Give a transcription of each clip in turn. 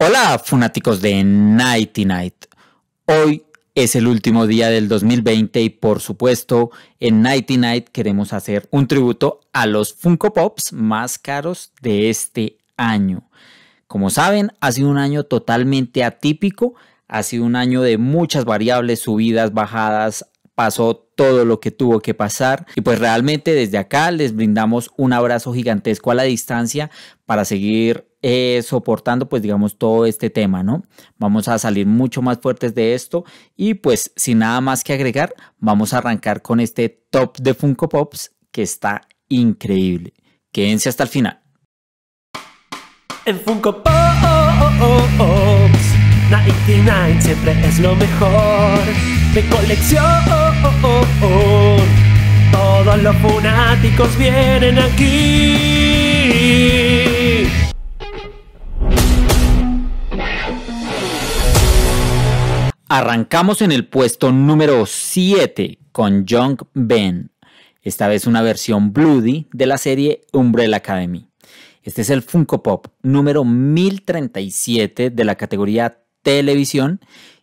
Hola, fanáticos de Nighty Night. Hoy es el último día del 2020 y por supuesto en Nighty Night queremos hacer un tributo a los Funko Pops más caros de este año. Como saben, ha sido un año totalmente atípico, ha sido un año de muchas variables, subidas, bajadas, pasó todo lo que tuvo que pasar y pues realmente desde acá les brindamos un abrazo gigantesco a la distancia para seguir eh, soportando pues digamos todo este tema, ¿no? Vamos a salir mucho más fuertes de esto y pues sin nada más que agregar, vamos a arrancar con este top de Funko Pops que está increíble. Quédense hasta el final. En Funko Pops 99 siempre es lo mejor de colección. Todos los fanáticos vienen aquí. Arrancamos en el puesto número 7 con Young Ben, esta vez una versión Bloody de la serie Umbrella Academy. Este es el Funko Pop número 1037 de la categoría Televisión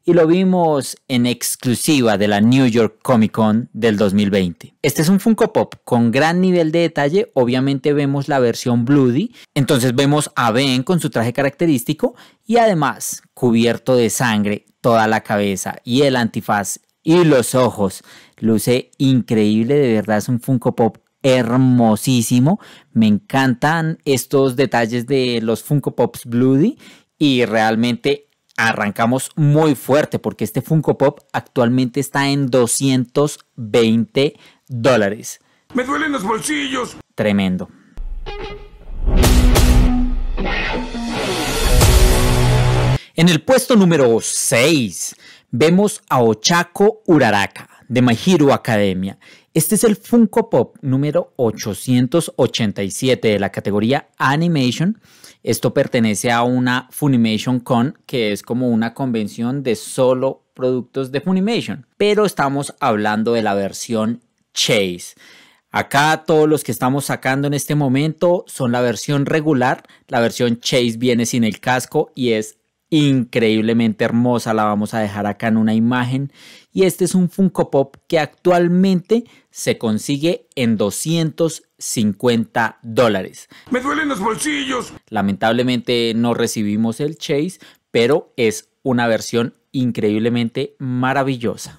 y lo vimos en exclusiva de la New York Comic Con del 2020. Este es un Funko Pop con gran nivel de detalle, obviamente vemos la versión Bloody, entonces vemos a Ben con su traje característico y además cubierto de sangre toda la cabeza y el antifaz y los ojos. Luce increíble, de verdad es un Funko Pop hermosísimo. Me encantan estos detalles de los Funko Pops Bloody y realmente arrancamos muy fuerte porque este Funko Pop actualmente está en 220 dólares. Me duelen los bolsillos. Tremendo. En el puesto número 6 vemos a Ochaco Uraraka de My Hero Academia. Este es el Funko Pop número 887 de la categoría Animation. Esto pertenece a una Funimation Con, que es como una convención de solo productos de Funimation. Pero estamos hablando de la versión Chase. Acá todos los que estamos sacando en este momento son la versión regular. La versión Chase viene sin el casco y es increíblemente hermosa. La vamos a dejar acá en una imagen. Y este es un Funko Pop que actualmente se consigue en 250 dólares. Me duelen los bolsillos. Lamentablemente no recibimos el Chase, pero es una versión increíblemente maravillosa.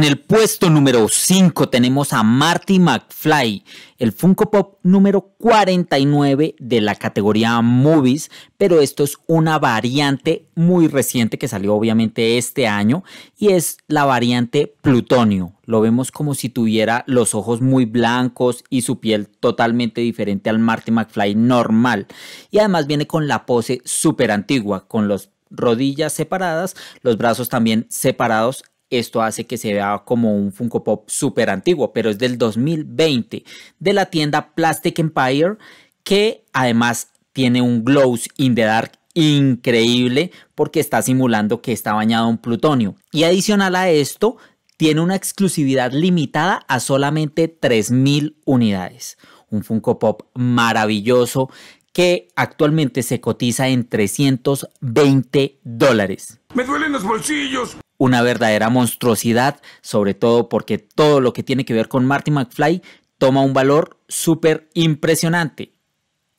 En el puesto número 5 tenemos a Marty McFly, el Funko Pop número 49 de la categoría Movies, pero esto es una variante muy reciente que salió obviamente este año y es la variante Plutonio. Lo vemos como si tuviera los ojos muy blancos y su piel totalmente diferente al Marty McFly normal. Y además viene con la pose súper antigua, con las rodillas separadas, los brazos también separados esto hace que se vea como un Funko Pop súper antiguo, pero es del 2020 de la tienda Plastic Empire, que además tiene un Glow in the Dark increíble porque está simulando que está bañado en plutonio. Y adicional a esto, tiene una exclusividad limitada a solamente 3.000 unidades. Un Funko Pop maravilloso que actualmente se cotiza en 320 dólares. Me duelen los bolsillos una verdadera monstruosidad, sobre todo porque todo lo que tiene que ver con Marty McFly toma un valor súper impresionante.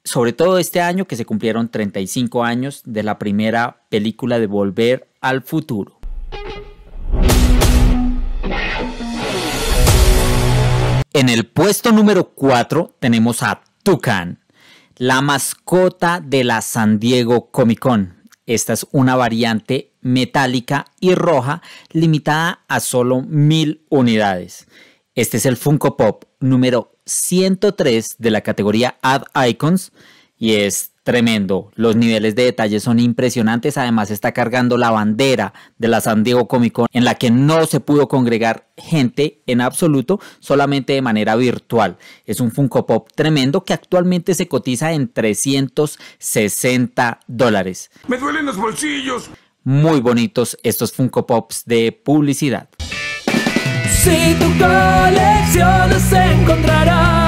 Sobre todo este año que se cumplieron 35 años de la primera película de Volver al Futuro. En el puesto número 4 tenemos a Tucán, la mascota de la San Diego Comic Con. Esta es una variante metálica y roja limitada a solo 1000 unidades. Este es el Funko Pop número 103 de la categoría Ad Icons y es Tremendo, los niveles de detalle son impresionantes, además está cargando la bandera de la San Diego Comic Con en la que no se pudo congregar gente en absoluto, solamente de manera virtual. Es un Funko Pop tremendo que actualmente se cotiza en 360 dólares. Me duelen los bolsillos. Muy bonitos estos Funko Pops de publicidad. Si tu colección se encontrará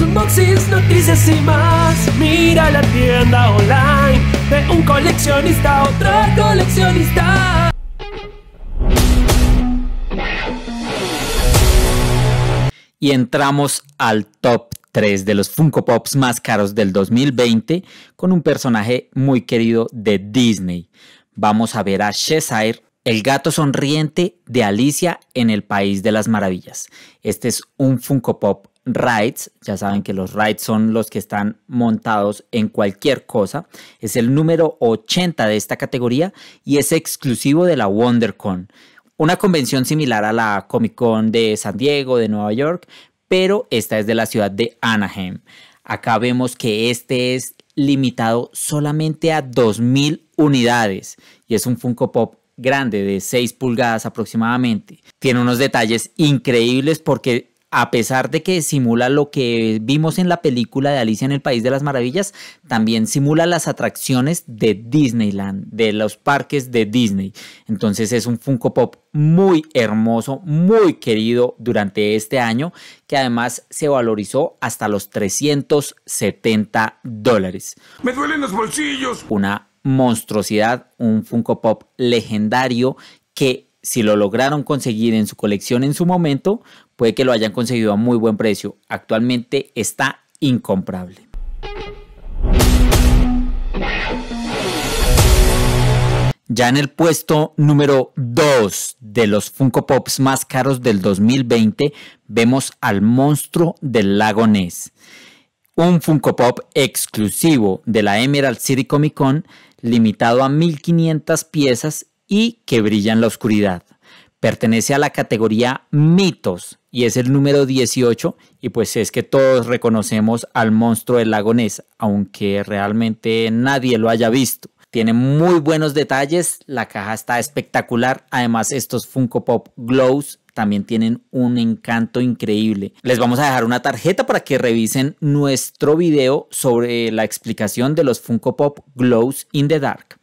unboxings, noticias y más. Mira la tienda online de un coleccionista a otro coleccionista. Y entramos al top 3 de los Funko Pops más caros del 2020 con un personaje muy querido de Disney. Vamos a ver a Cheshire el gato sonriente de Alicia en el País de las Maravillas. Este es un Funko Pop rides, ya saben que los rides son los que están montados en cualquier cosa, es el número 80 de esta categoría y es exclusivo de la WonderCon, una convención similar a la Comic Con de San Diego, de Nueva York, pero esta es de la ciudad de Anaheim. Acá vemos que este es limitado solamente a 2.000 unidades y es un Funko Pop grande de 6 pulgadas aproximadamente. Tiene unos detalles increíbles porque a pesar de que simula lo que vimos en la película de Alicia en el País de las Maravillas, también simula las atracciones de Disneyland, de los parques de Disney. Entonces es un Funko Pop muy hermoso, muy querido durante este año, que además se valorizó hasta los 370 dólares. Me duelen los bolsillos. Una monstruosidad, un Funko Pop legendario que si lo lograron conseguir en su colección en su momento, puede que lo hayan conseguido a muy buen precio. Actualmente está incomparable. Ya en el puesto número 2 de los Funko Pops más caros del 2020 vemos al monstruo del lago Ness. Un Funko Pop exclusivo de la Emerald City Comic Con limitado a 1500 piezas y que brilla en la oscuridad. Pertenece a la categoría mitos y es el número 18 y pues es que todos reconocemos al monstruo del lago aunque realmente nadie lo haya visto. Tiene muy buenos detalles, la caja está espectacular, además estos Funko Pop Glows también tienen un encanto increíble. Les vamos a dejar una tarjeta para que revisen nuestro video sobre la explicación de los Funko Pop Glows in the Dark.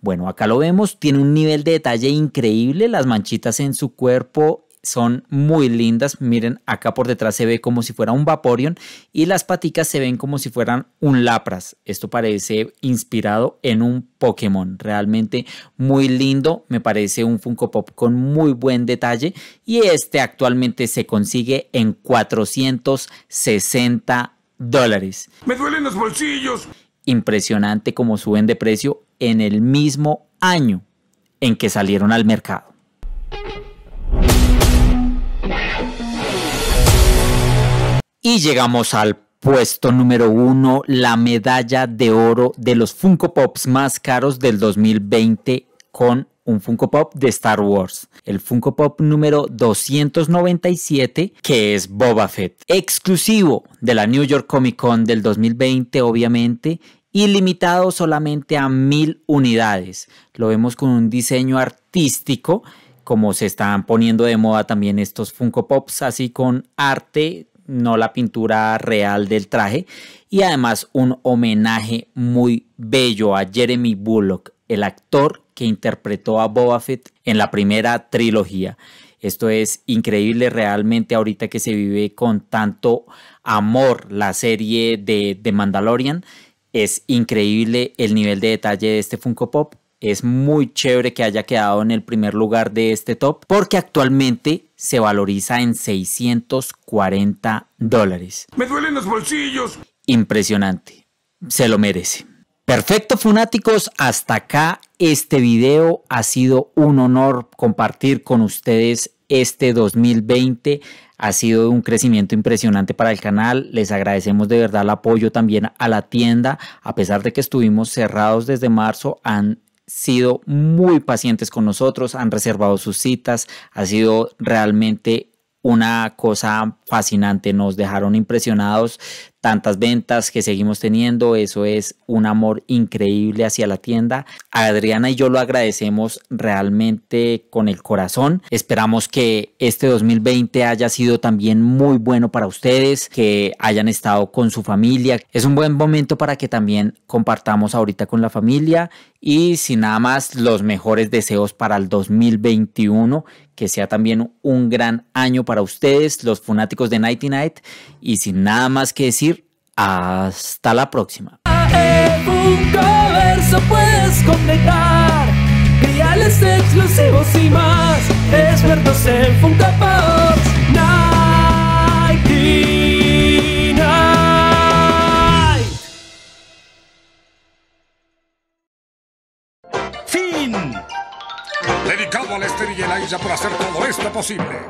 Bueno, acá lo vemos, tiene un nivel de detalle increíble, las manchitas en su cuerpo son muy lindas, miren acá por detrás se ve como si fuera un Vaporeon y las paticas se ven como si fueran un Lapras, esto parece inspirado en un Pokémon, realmente muy lindo, me parece un Funko Pop con muy buen detalle y este actualmente se consigue en 460 dólares. Me duelen los bolsillos impresionante como suben de precio en el mismo año en que salieron al mercado. Y llegamos al puesto número uno, la medalla de oro de los Funko Pops más caros del 2020 con un Funko Pop de Star Wars, el Funko Pop número 297, que es Boba Fett, exclusivo de la New York Comic Con del 2020, obviamente, y limitado solamente a mil unidades. Lo vemos con un diseño artístico, como se están poniendo de moda también estos Funko Pops, así con arte, no la pintura real del traje, y además un homenaje muy bello a Jeremy Bullock, el actor que interpretó a Boba Fett en la primera trilogía. Esto es increíble realmente ahorita que se vive con tanto amor la serie de, The Mandalorian es increíble el nivel de detalle de este Funko Pop. Es muy chévere que haya quedado en el primer lugar de este top porque actualmente se valoriza en 640 dólares. Me duelen los bolsillos. Impresionante. Se lo merece. Perfecto funáticos. hasta acá este video. Ha sido un honor compartir con ustedes este 2020. Ha sido un crecimiento impresionante para el canal. Les agradecemos de verdad el apoyo también a la tienda. A pesar de que estuvimos cerrados desde marzo, han sido muy pacientes con nosotros, han reservado sus citas. Ha sido realmente una cosa fascinante, nos dejaron impresionados tantas ventas que seguimos teniendo, eso es un amor increíble hacia la tienda. Adriana y yo lo agradecemos realmente con el corazón. Esperamos que este 2020 haya sido también muy bueno para ustedes, que hayan estado con su familia. Es un buen momento para que también compartamos ahorita con la familia y sin nada más los mejores deseos para el 2021, que sea también un gran año para ustedes, los fanáticos de Nighty Night y sin nada más que decir, hasta la próxima. Un verso puedes completar Reales exclusivos y más, expertos en Funko Pops, Nike. dedicado al Esther y Eliza por hacer todo esto posible.